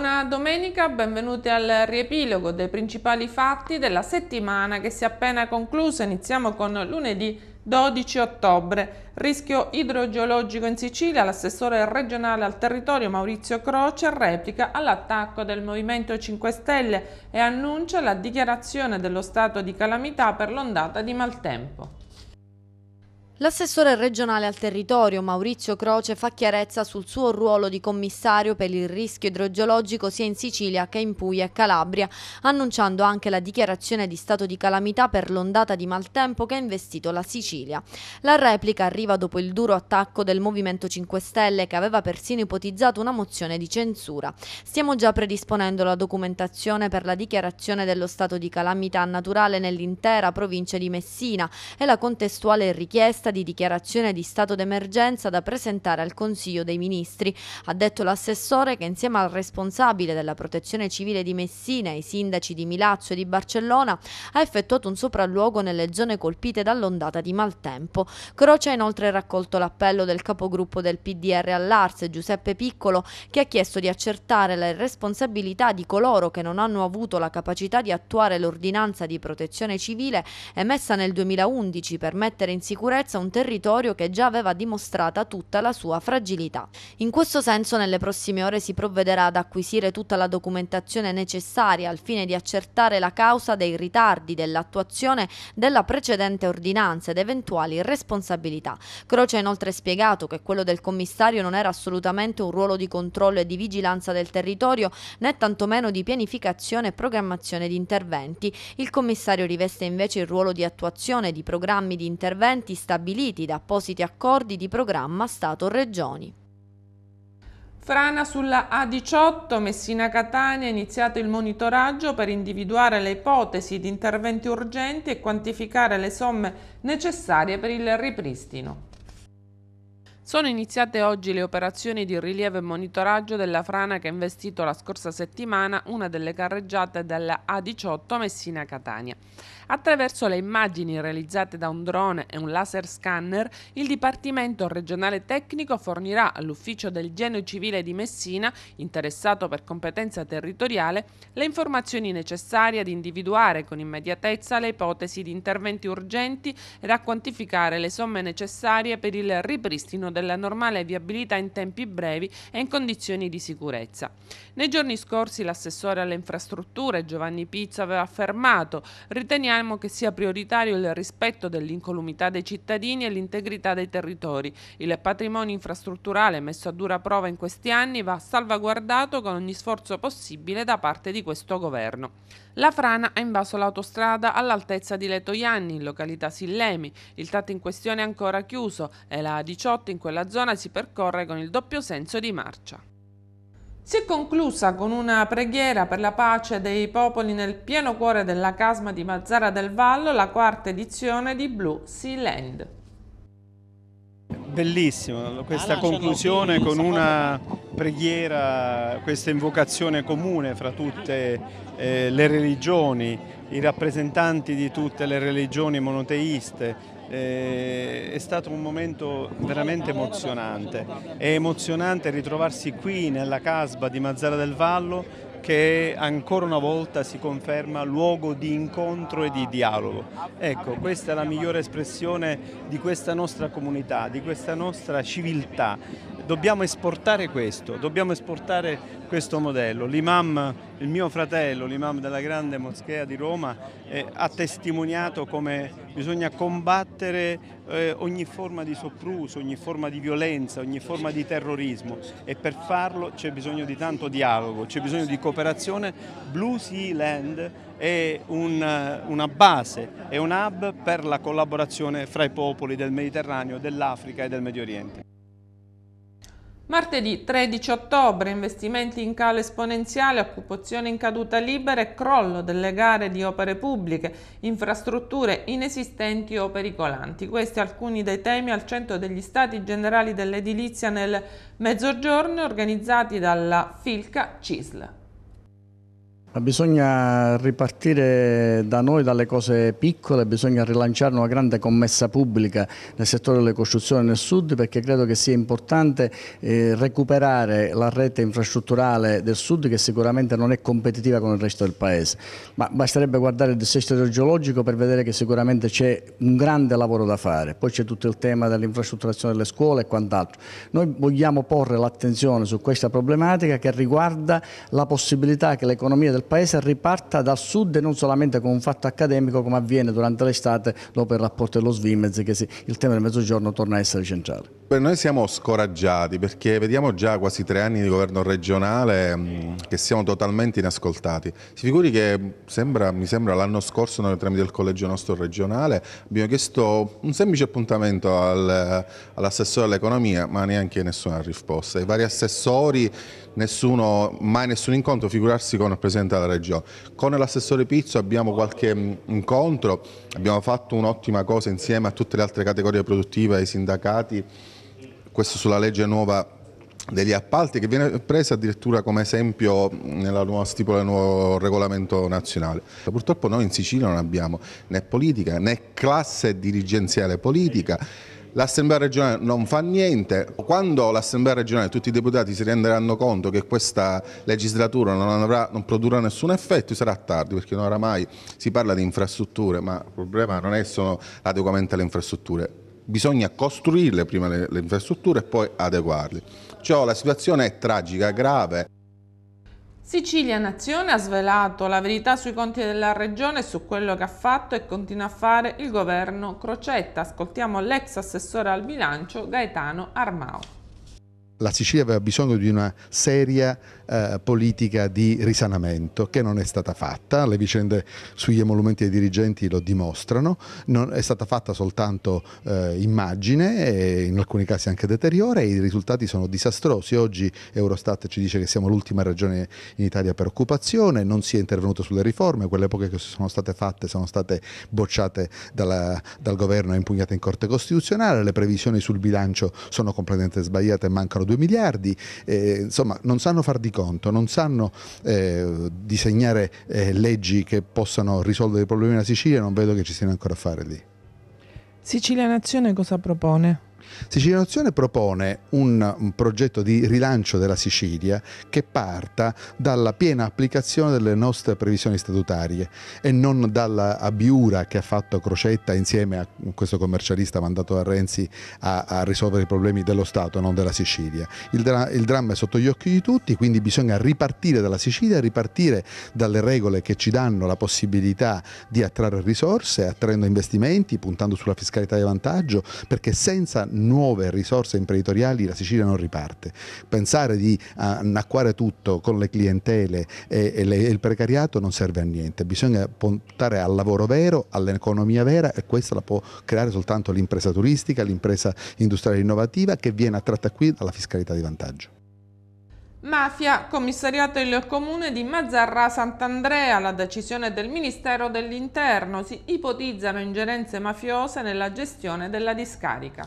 Buona domenica, benvenuti al riepilogo dei principali fatti della settimana che si è appena conclusa. Iniziamo con lunedì 12 ottobre. Rischio idrogeologico in Sicilia, l'assessore regionale al territorio Maurizio Croce replica all'attacco del Movimento 5 Stelle e annuncia la dichiarazione dello stato di calamità per l'ondata di maltempo. L'assessore regionale al territorio Maurizio Croce fa chiarezza sul suo ruolo di commissario per il rischio idrogeologico sia in Sicilia che in Puglia e Calabria, annunciando anche la dichiarazione di stato di calamità per l'ondata di maltempo che ha investito la Sicilia. La replica arriva dopo il duro attacco del Movimento 5 Stelle che aveva persino ipotizzato una mozione di censura. Stiamo già predisponendo la documentazione per la dichiarazione dello stato di calamità naturale nell'intera provincia di Messina e la contestuale richiesta proposta di dichiarazione di stato d'emergenza da presentare al Consiglio dei Ministri. Ha detto l'assessore che insieme al responsabile della protezione civile di Messina, e i sindaci di Milazzo e di Barcellona, ha effettuato un sopralluogo nelle zone colpite dall'ondata di maltempo. Croce ha inoltre raccolto l'appello del capogruppo del PDR all'Arse, Giuseppe Piccolo, che ha chiesto di accertare le responsabilità di coloro che non hanno avuto la capacità di attuare l'ordinanza di protezione civile emessa nel 2011 per mettere in sicurezza a un territorio che già aveva dimostrata tutta la sua fragilità. In questo senso nelle prossime ore si provvederà ad acquisire tutta la documentazione necessaria al fine di accertare la causa dei ritardi dell'attuazione della precedente ordinanza ed eventuali responsabilità. Croce ha inoltre spiegato che quello del commissario non era assolutamente un ruolo di controllo e di vigilanza del territorio né tantomeno di pianificazione e programmazione di interventi. Il commissario riveste invece il ruolo di attuazione di programmi di interventi stabiliti stabiliti da appositi accordi di programma Stato-Regioni. Frana sulla A18 Messina-Catania è iniziato il monitoraggio per individuare le ipotesi di interventi urgenti e quantificare le somme necessarie per il ripristino. Sono iniziate oggi le operazioni di rilievo e monitoraggio della frana che ha investito la scorsa settimana una delle carreggiate della A18 Messina-Catania. Attraverso le immagini realizzate da un drone e un laser scanner, il Dipartimento regionale tecnico fornirà all'Ufficio del Genio Civile di Messina, interessato per competenza territoriale, le informazioni necessarie ad individuare con immediatezza le ipotesi di interventi urgenti ed a quantificare le somme necessarie per il ripristino del della normale viabilità in tempi brevi e in condizioni di sicurezza. Nei giorni scorsi l'assessore alle infrastrutture Giovanni Pizzo aveva affermato riteniamo che sia prioritario il rispetto dell'incolumità dei cittadini e l'integrità dei territori. Il patrimonio infrastrutturale messo a dura prova in questi anni va salvaguardato con ogni sforzo possibile da parte di questo governo. La frana ha invaso l'autostrada all'altezza di Letoianni, in località Sillemi. Il TAT in questione è ancora chiuso e la A18 in questione quella zona si percorre con il doppio senso di marcia. Si è conclusa con una preghiera per la pace dei popoli nel pieno cuore della casma di Mazzara del Vallo, la quarta edizione di Blue Sea Land. Bellissima questa ah, cioè, conclusione con una preghiera, questa invocazione comune fra tutte eh, le religioni, i rappresentanti di tutte le religioni monoteiste, eh, è stato un momento veramente emozionante, è emozionante ritrovarsi qui nella casba di Mazzara del Vallo che ancora una volta si conferma luogo di incontro e di dialogo. Ecco, questa è la migliore espressione di questa nostra comunità, di questa nostra civiltà. Dobbiamo esportare questo, dobbiamo esportare questo modello. L'imam, il mio fratello, l'imam della grande moschea di Roma, eh, ha testimoniato come bisogna combattere eh, ogni forma di sopruso, ogni forma di violenza, ogni forma di terrorismo e per farlo c'è bisogno di tanto dialogo, c'è bisogno di cooperazione. Blue Sea Land è un, eh, una base, è un hub per la collaborazione fra i popoli del Mediterraneo, dell'Africa e del Medio Oriente. Martedì 13 ottobre, investimenti in calo esponenziale, occupazione in caduta libera e crollo delle gare di opere pubbliche, infrastrutture inesistenti o pericolanti. Questi alcuni dei temi al centro degli stati generali dell'edilizia nel mezzogiorno organizzati dalla Filca CISL. Bisogna ripartire da noi, dalle cose piccole, bisogna rilanciare una grande commessa pubblica nel settore delle costruzioni nel sud perché credo che sia importante eh, recuperare la rete infrastrutturale del sud che sicuramente non è competitiva con il resto del paese. Ma basterebbe guardare il dissesto idrogeologico per vedere che sicuramente c'è un grande lavoro da fare. Poi c'è tutto il tema dell'infrastrutturazione delle scuole e quant'altro. Noi vogliamo porre l'attenzione su questa problematica che riguarda la possibilità che l'economia del del Paese riparta dal sud e non solamente con un fatto accademico come avviene durante l'estate dopo il rapporto dello Svimez che si, il tema del mezzogiorno torna a essere centrale. Beh, noi siamo scoraggiati perché vediamo già quasi tre anni di governo regionale mh, mm, che siamo totalmente inascoltati. Si figuri che sembra, mi sembra l'anno scorso noi tramite il collegio nostro regionale abbiamo chiesto un semplice appuntamento al, all'assessore all'economia ma neanche nessuna risposta. I vari assessori nessuno, mai nessun incontro, figurarsi con il Presidente della Regione. Con l'assessore Pizzo abbiamo qualche mm, incontro, abbiamo fatto un'ottima cosa insieme a tutte le altre categorie produttive, ai sindacati, questo sulla legge nuova degli appalti che viene presa addirittura come esempio mm, nella nuova stipula del nuovo regolamento nazionale. Purtroppo noi in Sicilia non abbiamo né politica né classe dirigenziale politica l'Assemblea regionale non fa niente. Quando l'Assemblea regionale, e tutti i deputati si renderanno conto che questa legislatura non, avrà, non produrrà nessun effetto, sarà tardi, perché oramai si parla di infrastrutture, ma il problema non è solo l'adeguamento alle infrastrutture, bisogna costruirle prima le, le infrastrutture e poi adeguarle. Cioè la situazione è tragica, grave. Sicilia Nazione ha svelato la verità sui conti della regione e su quello che ha fatto e continua a fare il governo Crocetta. Ascoltiamo l'ex assessore al bilancio Gaetano Armao la Sicilia aveva bisogno di una seria eh, politica di risanamento che non è stata fatta, le vicende sugli emolumenti dei dirigenti lo dimostrano, non è stata fatta soltanto eh, immagine, in alcuni casi anche deteriore, e i risultati sono disastrosi. Oggi Eurostat ci dice che siamo l'ultima regione in Italia per occupazione, non si è intervenuto sulle riforme, quelle poche che sono state fatte sono state bocciate dalla, dal governo e impugnate in Corte Costituzionale, le previsioni sul bilancio sono completamente sbagliate, mancano 2 miliardi, eh, insomma non sanno far di conto, non sanno eh, disegnare eh, leggi che possano risolvere i problemi della Sicilia, non vedo che ci siano ancora a fare lì. Sicilia Nazione cosa propone? Sicilia Nozione propone un, un progetto di rilancio della Sicilia che parta dalla piena applicazione delle nostre previsioni statutarie e non dalla abiura che ha fatto Crocetta insieme a questo commercialista mandato da Renzi a, a risolvere i problemi dello Stato, non della Sicilia. Il, dra il dramma è sotto gli occhi di tutti, quindi bisogna ripartire dalla Sicilia, ripartire dalle regole che ci danno la possibilità di attrarre risorse, attraendo investimenti, puntando sulla fiscalità di vantaggio, perché senza nuove risorse imprenditoriali la Sicilia non riparte. Pensare di annacquare tutto con le clientele e, e, le, e il precariato non serve a niente, bisogna puntare al lavoro vero, all'economia vera e questa la può creare soltanto l'impresa turistica, l'impresa industriale innovativa che viene attratta qui dalla fiscalità di vantaggio. Mafia, commissariato il comune di Mazzarra Sant'Andrea, la decisione del Ministero dell'Interno, si ipotizzano ingerenze mafiose nella gestione della discarica.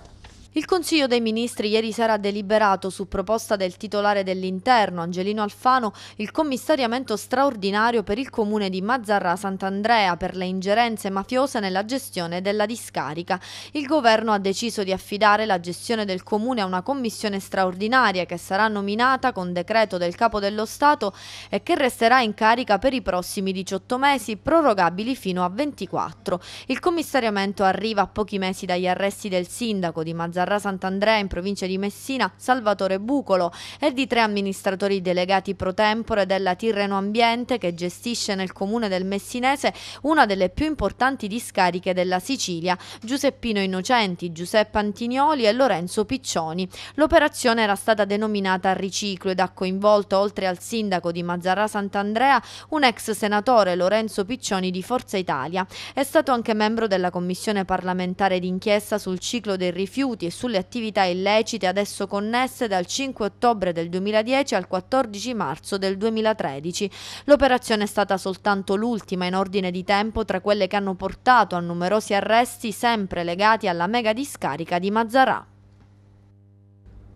Il Consiglio dei Ministri ieri sera ha deliberato, su proposta del titolare dell'interno Angelino Alfano, il commissariamento straordinario per il comune di Mazzarra Sant'Andrea per le ingerenze mafiose nella gestione della discarica. Il governo ha deciso di affidare la gestione del comune a una commissione straordinaria che sarà nominata con decreto del Capo dello Stato e che resterà in carica per i prossimi 18 mesi, prorogabili fino a 24. Il commissariamento arriva a pochi mesi dagli arresti del sindaco di Mazzarra Zarra Sant'Andrea in provincia di Messina Salvatore Bucolo e di tre amministratori delegati pro tempore della Tirreno Ambiente che gestisce nel comune del Messinese una delle più importanti discariche della Sicilia, Giuseppino Innocenti, Giuseppe Antinioli e Lorenzo Piccioni. L'operazione era stata denominata Riciclo ed ha coinvolto oltre al sindaco di Mazzarra Sant'Andrea un ex senatore Lorenzo Piccioni di Forza Italia. È stato anche membro della commissione parlamentare d'inchiesta sul ciclo dei rifiuti sulle attività illecite adesso connesse dal 5 ottobre del 2010 al 14 marzo del 2013. L'operazione è stata soltanto l'ultima in ordine di tempo tra quelle che hanno portato a numerosi arresti sempre legati alla mega discarica di Mazzarà.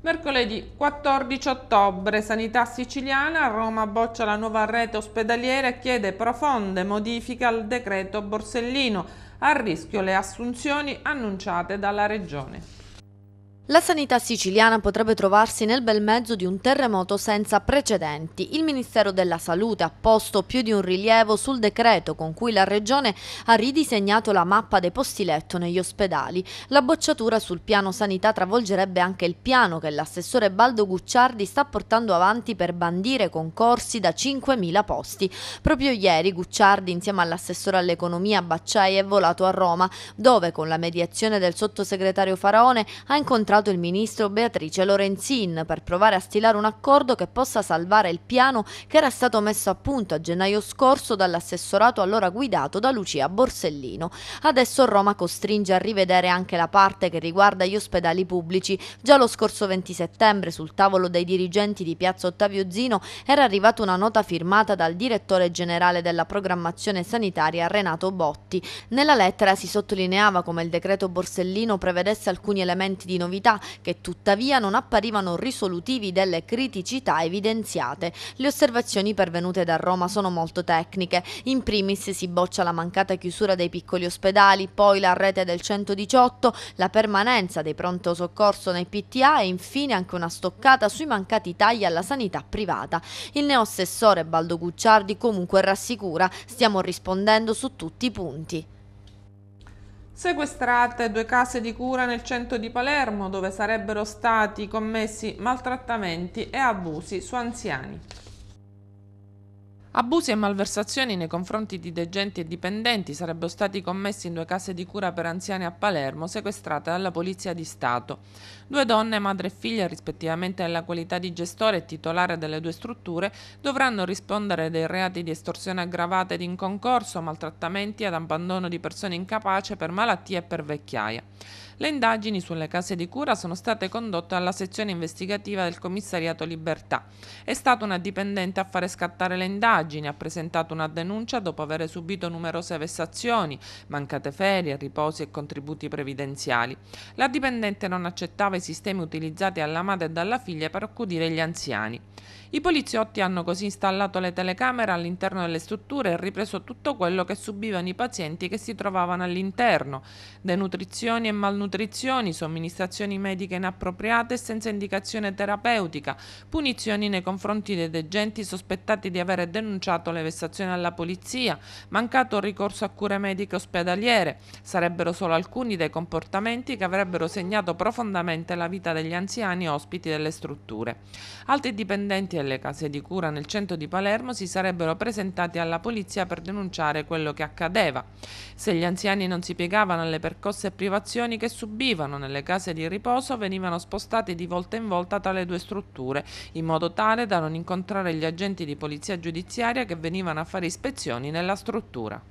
Mercoledì 14 ottobre, Sanità Siciliana, Roma boccia la nuova rete ospedaliera e chiede profonde modifiche al decreto Borsellino, a rischio le assunzioni annunciate dalla Regione. La sanità siciliana potrebbe trovarsi nel bel mezzo di un terremoto senza precedenti. Il Ministero della Salute ha posto più di un rilievo sul decreto con cui la Regione ha ridisegnato la mappa dei posti letto negli ospedali. La bocciatura sul piano sanità travolgerebbe anche il piano che l'assessore Baldo Gucciardi sta portando avanti per bandire concorsi da 5.000 posti. Proprio ieri Gucciardi insieme all'assessore all'economia Bacciai è volato a Roma, dove con la mediazione del sottosegretario Faraone ha incontrato incontrato il ministro Beatrice Lorenzin per provare a stilare un accordo che possa salvare il piano che era stato messo a punto a gennaio scorso dall'assessorato allora guidato da Lucia Borsellino. Adesso Roma costringe a rivedere anche la parte che riguarda gli ospedali pubblici. Già lo scorso 20 settembre sul tavolo dei dirigenti di Piazza Ottavio Zino era arrivata una nota firmata dal direttore generale della programmazione sanitaria Renato Botti. Nella lettera si sottolineava come il decreto Borsellino prevedesse alcuni elementi di novità criminalità, che tuttavia non apparivano risolutivi delle criticità evidenziate. Le osservazioni pervenute da Roma sono molto tecniche. In primis si boccia la mancata chiusura dei piccoli ospedali, poi la rete del 118, la permanenza dei pronto soccorso nei PTA e infine anche una stoccata sui mancati tagli alla sanità privata. Il neo assessore Baldo Gucciardi comunque rassicura, stiamo rispondendo su tutti i punti. Sequestrate due case di cura nel centro di Palermo dove sarebbero stati commessi maltrattamenti e abusi su anziani. Abusi e malversazioni nei confronti di degenti e dipendenti sarebbero stati commessi in due case di cura per anziani a Palermo sequestrate dalla Polizia di Stato. Due donne, madre e figlia, rispettivamente nella qualità di gestore e titolare delle due strutture, dovranno rispondere dei reati di estorsione aggravata ed in concorso, maltrattamenti ad abbandono di persone incapaci per malattia e per vecchiaia. Le indagini sulle case di cura sono state condotte alla sezione investigativa del commissariato Libertà. È stata una dipendente a fare scattare le indagini, ha presentato una denuncia dopo aver subito numerose vessazioni, mancate ferie, riposi e contributi previdenziali. La dipendente non accettava i sistemi utilizzati alla madre e dalla figlia per accudire gli anziani. I poliziotti hanno così installato le telecamere all'interno delle strutture e ripreso tutto quello che subivano i pazienti che si trovavano all'interno, denutrizioni e malnutrizioni, somministrazioni mediche inappropriate e senza indicazione terapeutica, punizioni nei confronti dei degenti sospettati di avere denunciato le vessazioni alla polizia, mancato ricorso a cure mediche ospedaliere. Sarebbero solo alcuni dei comportamenti che avrebbero segnato profondamente la vita degli anziani ospiti delle strutture. Altri dipendenti pazienti delle case di cura nel centro di Palermo si sarebbero presentati alla polizia per denunciare quello che accadeva. Se gli anziani non si piegavano alle percosse e privazioni che subivano nelle case di riposo, venivano spostati di volta in volta tra le due strutture, in modo tale da non incontrare gli agenti di polizia giudiziaria che venivano a fare ispezioni nella struttura.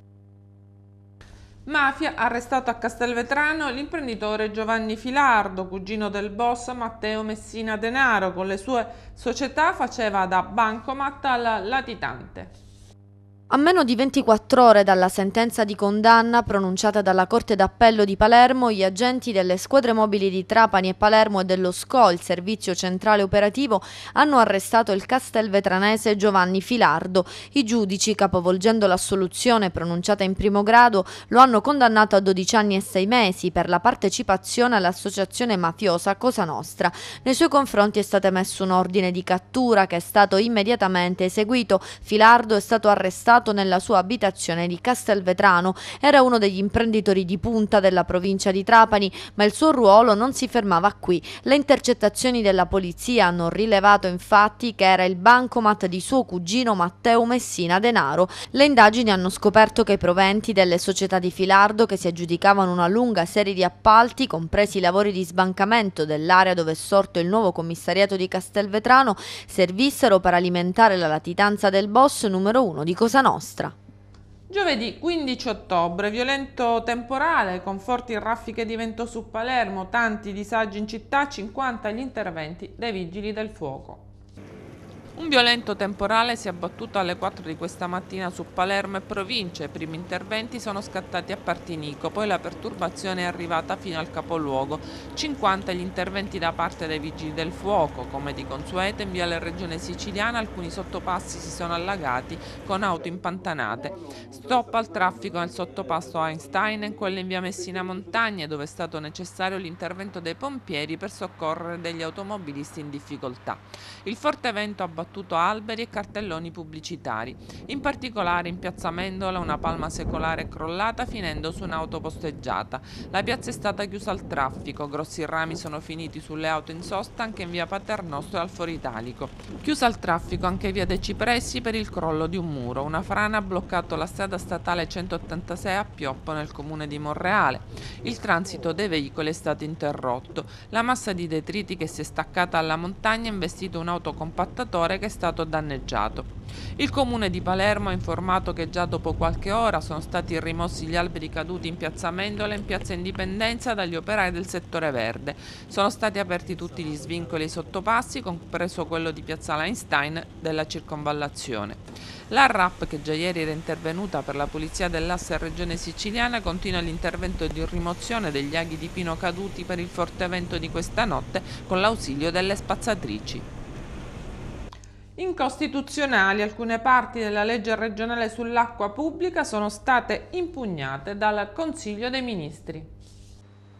Mafia arrestato a Castelvetrano l'imprenditore Giovanni Filardo, cugino del boss Matteo Messina Denaro, con le sue società faceva da bancomat al latitante. A meno di 24 ore dalla sentenza di condanna pronunciata dalla Corte d'Appello di Palermo, gli agenti delle squadre mobili di Trapani e Palermo e dello SCO, il Servizio Centrale Operativo, hanno arrestato il castelvetranese Giovanni Filardo. I giudici, capovolgendo l'assoluzione pronunciata in primo grado, lo hanno condannato a 12 anni e 6 mesi per la partecipazione all'associazione mafiosa Cosa Nostra. Nei suoi confronti è stato emesso un ordine di cattura che è stato immediatamente eseguito. Filardo è stato arrestato riportato nella sua abitazione di Castelvetrano. Era uno degli imprenditori di punta della provincia di Trapani, ma il suo ruolo non si fermava qui. Le intercettazioni della polizia hanno rilevato infatti che era il bancomat di suo cugino Matteo Messina Denaro. Le indagini hanno scoperto che i proventi delle società di Filardo che si aggiudicavano una lunga serie di appalti, compresi i lavori di sbancamento dell'area dove è sorto il nuovo commissariato di Castelvetrano, servissero per alimentare la latitanza del boss numero uno di Cosanova nostra. Giovedì 15 ottobre, violento temporale con forti raffiche di vento su Palermo, tanti disagi in città, 50 gli interventi dei vigili del fuoco. Un violento temporale si è abbattuto alle 4 di questa mattina su Palermo e provincia. I primi interventi sono scattati a Partinico, poi la perturbazione è arrivata fino al capoluogo. 50 gli interventi da parte dei vigili del fuoco. Come di consueto in via della regione siciliana alcuni sottopassi si sono allagati con auto impantanate. Stop al traffico nel sottopasso Einstein e in quello in via Messina Montagne dove è stato necessario l'intervento dei pompieri per soccorrere degli automobilisti in difficoltà. Il forte vento abbattuto abbattuto alberi e cartelloni pubblicitari. In particolare in piazza Mendola una palma secolare è crollata finendo su un'auto posteggiata. La piazza è stata chiusa al traffico, grossi rami sono finiti sulle auto in sosta anche in via Paternostro e al Italico. Chiusa al traffico anche via De Cipressi per il crollo di un muro. Una frana ha bloccato la strada statale 186 a Pioppo nel comune di Monreale. Il transito dei veicoli è stato interrotto. La massa di detriti che si è staccata alla montagna ha investito un autocompattatore militare che è stato danneggiato. Il comune di Palermo ha informato che già dopo qualche ora sono stati rimossi gli alberi caduti in piazza Mendola e in piazza Indipendenza dagli operai del settore verde. Sono stati aperti tutti gli svincoli e i sottopassi, compreso quello di piazza Einstein della circonvallazione. La RAP, che già ieri era intervenuta per la pulizia dell'asse regione siciliana, continua l'intervento di rimozione degli aghi di pino caduti per il forte vento di questa notte con l'ausilio delle spazzatrici incostituzionali alcune parti della legge regionale sull'acqua pubblica sono state impugnate dal Consiglio dei Ministri.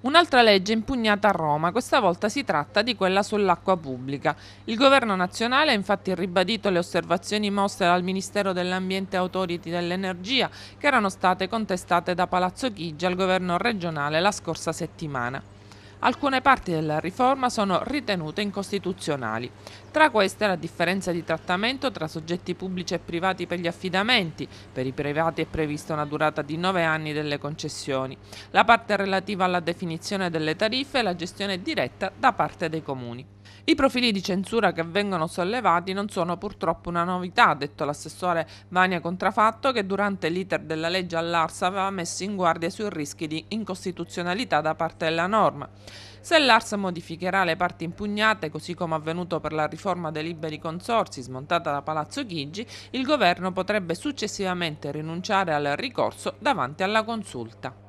Un'altra legge impugnata a Roma, questa volta si tratta di quella sull'acqua pubblica. Il governo nazionale ha infatti ribadito le osservazioni mosse dal Ministero dell'Ambiente e Autority dell'Energia che erano state contestate da Palazzo Chigi al governo regionale la scorsa settimana. Alcune parti della riforma sono ritenute incostituzionali. Tra queste la differenza di trattamento tra soggetti pubblici e privati per gli affidamenti, per i privati è prevista una durata di 9 anni delle concessioni, la parte relativa alla definizione delle tariffe e la gestione diretta da parte dei comuni. I profili di censura che vengono sollevati non sono purtroppo una novità, ha detto l'assessore Vania Contrafatto, che durante l'iter della legge all'Arsa aveva messo in guardia sui rischi di incostituzionalità da parte della norma. Se l'Ars modificherà le parti impugnate, così come avvenuto per la riforma dei liberi consorsi smontata da Palazzo Chigi, il governo potrebbe successivamente rinunciare al ricorso davanti alla consulta.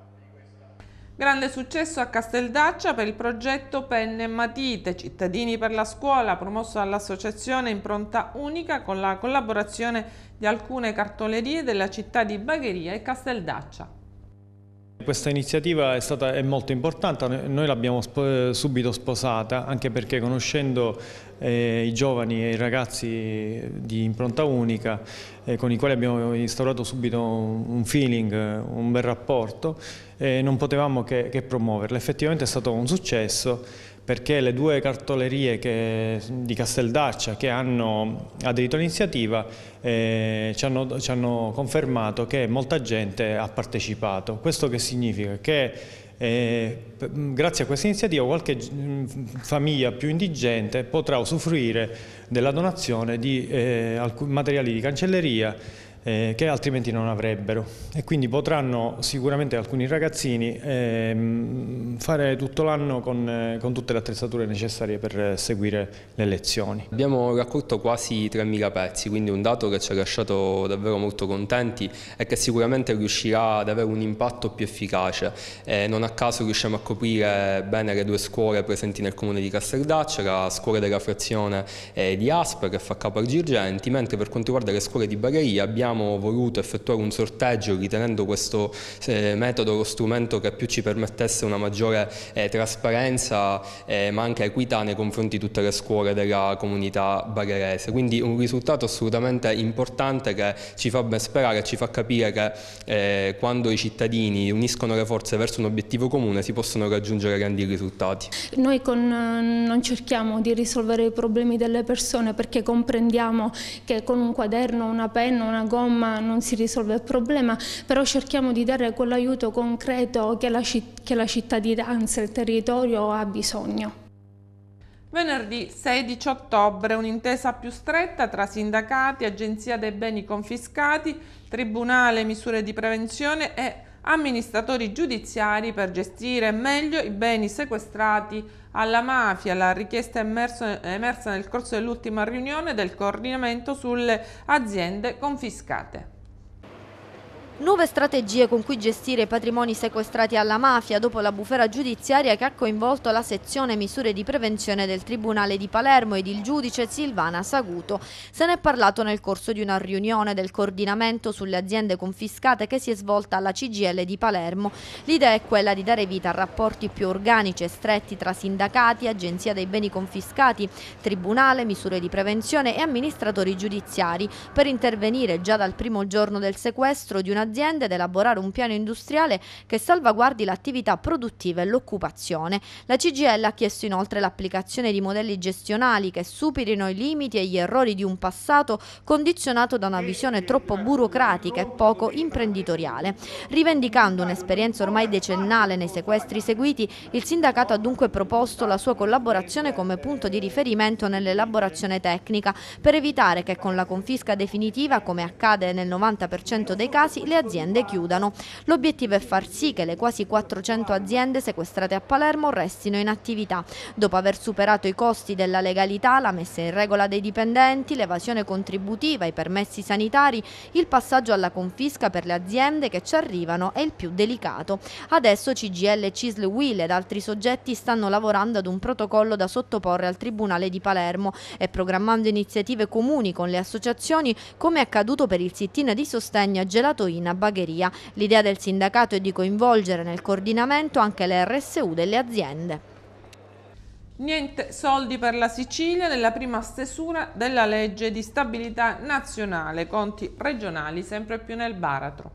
Grande successo a Casteldaccia per il progetto Penne e Matite, Cittadini per la Scuola, promosso dall'associazione Impronta Unica con la collaborazione di alcune cartolerie della città di Bagheria e Casteldaccia. Questa iniziativa è, stata, è molto importante, noi l'abbiamo sp eh, subito sposata anche perché conoscendo eh, i giovani e i ragazzi di impronta unica eh, con i quali abbiamo instaurato subito un feeling, un bel rapporto, eh, non potevamo che, che promuoverla. Effettivamente è stato un successo perché le due cartolerie che, di Casteldaccia che hanno aderito all'iniziativa eh, ci, hanno, ci hanno confermato che molta gente ha partecipato. Questo che significa? Che eh, grazie a questa iniziativa qualche famiglia più indigente potrà usufruire della donazione di eh, materiali di cancelleria eh, che altrimenti non avrebbero e quindi potranno sicuramente alcuni ragazzini eh, fare tutto l'anno con, eh, con, tutte le attrezzature necessarie per eh, seguire le lezioni. Abbiamo raccolto quasi 3.000 pezzi, quindi un dato che ci ha lasciato davvero molto contenti e che sicuramente riuscirà ad avere un impatto più efficace. Eh, non a caso riusciamo a coprire bene le due scuole presenti nel comune di Casteldaccia, la scuola della frazione eh, di Asper che fa capo a Girgenti, mentre per quanto riguarda le scuole di Bagheria abbiamo abbiamo voluto effettuare un sorteggio ritenendo questo eh, metodo lo strumento che più ci permettesse una maggiore eh, trasparenza eh, ma anche equità nei confronti di tutte le scuole della comunità bagherese. Quindi un risultato assolutamente importante che ci fa ben sperare, e ci fa capire che eh, quando i cittadini uniscono le forze verso un obiettivo comune si possono raggiungere grandi risultati. Noi con, eh, non cerchiamo di risolvere i problemi delle persone perché comprendiamo che con un quaderno, una penna, una gomma Roma non si risolve il problema, però cerchiamo di dare quell'aiuto concreto che la, che la cittadinanza, il territorio ha bisogno. Venerdì 16 ottobre un'intesa più stretta tra sindacati, Agenzia dei beni confiscati, Tribunale misure di prevenzione e amministratori giudiziari per gestire meglio i beni sequestrati alla mafia. La richiesta emerso, emersa nel corso dell'ultima riunione del coordinamento sulle aziende confiscate. Nuove strategie con cui gestire i patrimoni sequestrati alla mafia dopo la bufera giudiziaria che ha coinvolto la sezione misure di prevenzione del Tribunale di Palermo ed il giudice Silvana Saguto. Se ne è parlato nel corso di una riunione del coordinamento sulle aziende confiscate che si è svolta alla CGL di Palermo. L'idea è quella di dare vita a rapporti più organici e stretti tra sindacati, agenzia dei beni confiscati, tribunale, misure di prevenzione e amministratori giudiziari per intervenire già dal primo giorno del sequestro di una aziende ed elaborare un piano industriale che salvaguardi l'attività produttiva e l'occupazione. La CGL ha chiesto inoltre l'applicazione di modelli gestionali che superino i limiti e gli errori di un passato condizionato da una visione troppo burocratica e poco imprenditoriale. Rivendicando un'esperienza ormai decennale nei sequestri seguiti, il sindacato ha dunque proposto la sua collaborazione come punto di riferimento nell'elaborazione tecnica per evitare che con la confisca definitiva, come accade nel 90% dei casi, le le aziende chiudano. L'obiettivo è far sì che le quasi 400 aziende sequestrate a Palermo restino in attività. Dopo aver superato i costi della legalità, la messa in regola dei dipendenti, l'evasione contributiva, i permessi sanitari, il passaggio alla confisca per le aziende che ci arrivano è il più delicato. Adesso CGL, CISL, WIL ed altri soggetti stanno lavorando ad un protocollo da sottoporre al Tribunale di Palermo e programmando iniziative comuni con le associazioni come è accaduto per il sit-in di sostegno a Gelato In in Bagheria. L'idea del sindacato è di coinvolgere nel coordinamento anche le RSU delle aziende. Niente soldi per la Sicilia nella prima stesura della legge di stabilità nazionale, conti regionali sempre più nel baratro.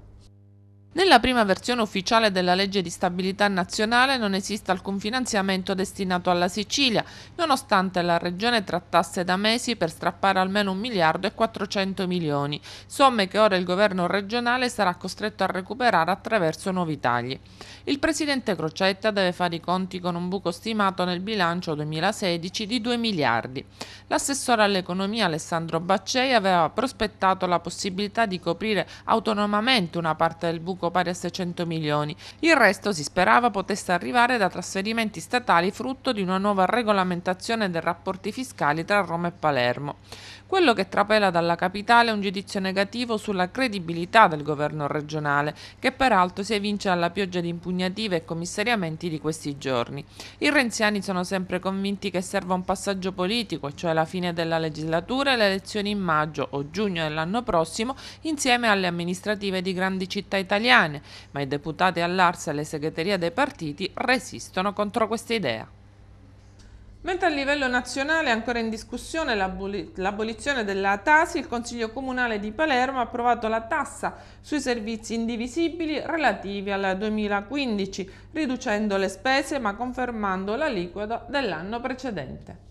Nella prima versione ufficiale della legge di stabilità nazionale non esiste alcun finanziamento destinato alla Sicilia, nonostante la Regione trattasse da mesi per strappare almeno 1 miliardo e 400 milioni, somme che ora il governo regionale sarà costretto a recuperare attraverso nuovi tagli. Il presidente Crocetta deve fare i conti con un buco stimato nel bilancio 2016 di 2 miliardi. L'assessore all'economia Alessandro Baccei aveva prospettato la possibilità di coprire autonomamente una parte del buco Trabuco pari a 600 milioni. Il resto si sperava potesse arrivare da trasferimenti statali frutto di una nuova regolamentazione dei rapporti fiscali tra Roma e Palermo. Quello che trapela dalla capitale è un giudizio negativo sulla credibilità del governo regionale, che peraltro si evince alla pioggia di impugnative e commissariamenti di questi giorni. I renziani sono sempre convinti che serva un passaggio politico, cioè la fine della legislatura e le elezioni in maggio o giugno dell'anno prossimo, insieme alle amministrative di grandi città italiane, ma i deputati all'Arsa e le segreterie dei partiti resistono contro questa idea. Mentre a livello nazionale è ancora in discussione l'abolizione della Tasi, il Consiglio Comunale di Palermo ha approvato la tassa sui servizi indivisibili relativi al 2015, riducendo le spese ma confermando l'aliquota dell'anno precedente.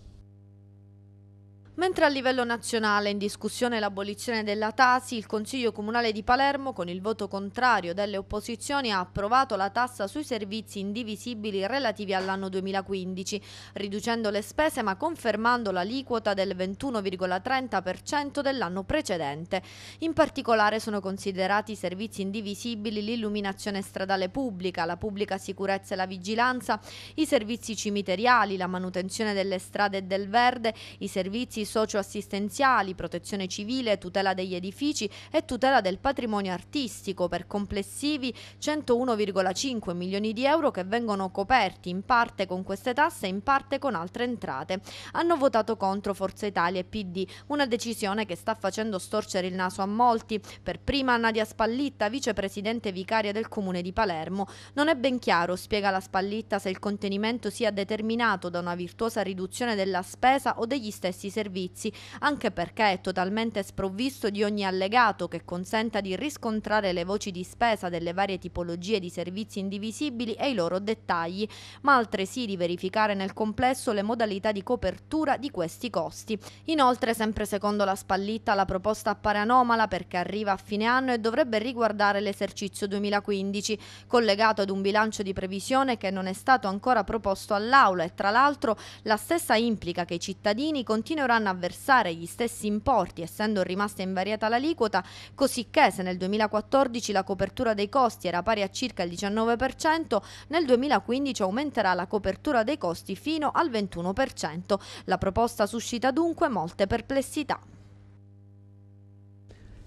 Mentre a livello nazionale è in discussione l'abolizione della Tasi, il Consiglio Comunale di Palermo, con il voto contrario delle opposizioni, ha approvato la tassa sui servizi indivisibili relativi all'anno 2015, riducendo le spese ma confermando l'aliquota del 21,30% dell'anno precedente. In particolare sono considerati servizi indivisibili l'illuminazione stradale pubblica, la pubblica sicurezza e la vigilanza, i servizi cimiteriali, la manutenzione delle strade e del verde, i servizi socioassistenziali, protezione civile, tutela degli edifici e tutela del patrimonio artistico per complessivi 101,5 milioni di euro che vengono coperti in parte con queste tasse e in parte con altre entrate. Hanno votato contro Forza Italia e PD, una decisione che sta facendo storcere il naso a molti. Per prima Nadia Spallitta, vicepresidente vicaria del comune di Palermo. Non è ben chiaro, spiega la Spallitta, se il contenimento sia determinato da una virtuosa riduzione della spesa o degli stessi servizi servizi, anche perché è totalmente sprovvisto di ogni allegato che consenta di riscontrare le voci di spesa delle varie tipologie di servizi indivisibili e i loro dettagli, ma altresì di verificare nel complesso le modalità di copertura di questi costi. Inoltre, sempre secondo la Spallitta, la proposta appare anomala perché arriva a fine anno e dovrebbe riguardare l'esercizio 2015, collegato ad un bilancio di previsione che non è stato ancora proposto all'Aula e tra l'altro la stessa implica che i cittadini continueranno andranno a versare gli stessi importi essendo rimasta invariata l'aliquota, cosicché se nel 2014 la copertura dei costi era pari a circa il 19%, nel 2015 aumenterà la copertura dei costi fino al 21%. La proposta suscita dunque molte perplessità.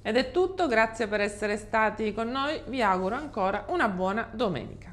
Ed è tutto, grazie per essere stati con noi, vi auguro ancora una buona domenica.